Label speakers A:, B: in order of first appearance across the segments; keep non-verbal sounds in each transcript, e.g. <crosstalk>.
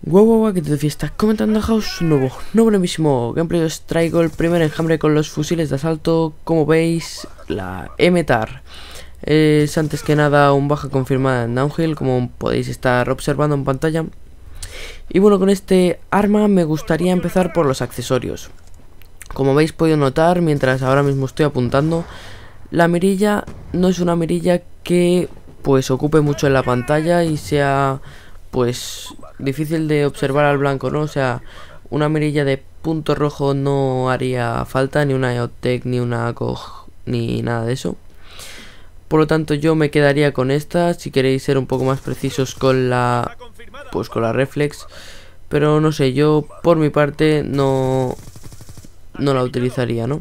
A: Guau, guau, guau, que te fiesta comentando House nuevo, nuevo mismo gameplay, os traigo el primer enjambre con los fusiles de asalto, como veis, la M-TAR Es antes que nada un baja confirmada en downhill, como podéis estar observando en pantalla. Y bueno, con este arma me gustaría empezar por los accesorios. Como veis podido notar, mientras ahora mismo estoy apuntando, la mirilla no es una mirilla que pues ocupe mucho en la pantalla y sea pues difícil de observar al blanco, ¿no? O sea, una mirilla de punto rojo no haría falta, ni una eotec ni una ACOG, ni nada de eso. Por lo tanto, yo me quedaría con esta. Si queréis ser un poco más precisos con la. Pues con la reflex. Pero no sé, yo por mi parte no. No la utilizaría, ¿no?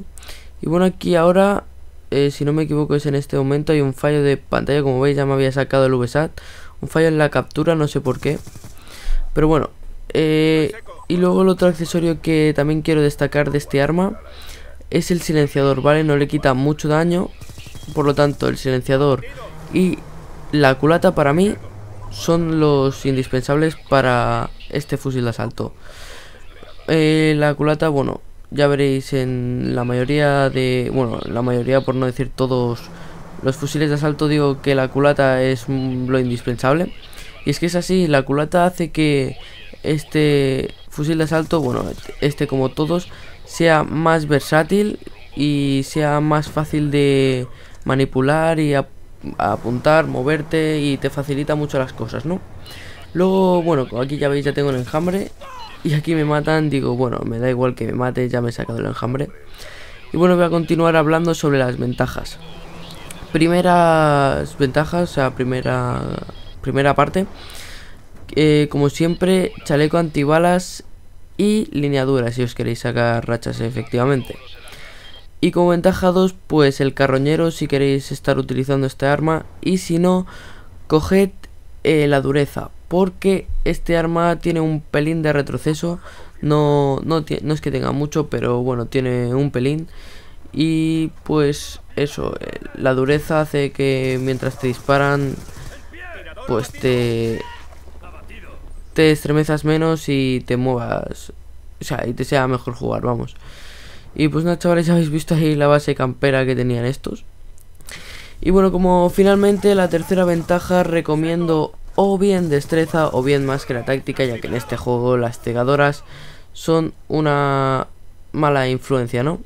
A: Y bueno, aquí ahora. Eh, si no me equivoco, es en este momento. Hay un fallo de pantalla. Como veis, ya me había sacado el VSAT. Un fallo en la captura, no sé por qué. Pero bueno, eh, y luego el otro accesorio que también quiero destacar de este arma es el silenciador, ¿vale? No le quita mucho daño, por lo tanto el silenciador y la culata para mí son los indispensables para este fusil de asalto. Eh, la culata, bueno, ya veréis en la mayoría de, bueno, la mayoría por no decir todos los fusiles de asalto digo que la culata es lo indispensable. Y es que es así, la culata hace que este fusil de asalto, bueno, este como todos, sea más versátil y sea más fácil de manipular y apuntar, moverte y te facilita mucho las cosas, ¿no? Luego, bueno, aquí ya veis, ya tengo el enjambre y aquí me matan, digo, bueno, me da igual que me mate, ya me he sacado el enjambre. Y bueno, voy a continuar hablando sobre las ventajas. Primeras ventajas, o sea, primera primera parte. Eh, como siempre, chaleco antibalas y lineadura si os queréis sacar rachas efectivamente. Y como ventaja 2, pues el carroñero si queréis estar utilizando este arma y si no, coged eh, la dureza porque este arma tiene un pelín de retroceso, no, no, no es que tenga mucho, pero bueno, tiene un pelín y pues eso, eh, la dureza hace que mientras te disparan pues te estremezas menos y te muevas, o sea, y te sea mejor jugar, vamos. Y pues nada, chavales, habéis visto ahí la base campera que tenían estos. Y bueno, como finalmente la tercera ventaja, recomiendo o bien destreza o bien más que la táctica, ya que en este juego las cegadoras son una mala influencia, ¿no?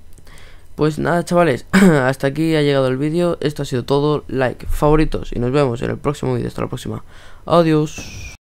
A: Pues nada chavales, <clears throat> hasta aquí ha llegado el vídeo, esto ha sido todo, like, favoritos y nos vemos en el próximo vídeo, hasta la próxima, adiós.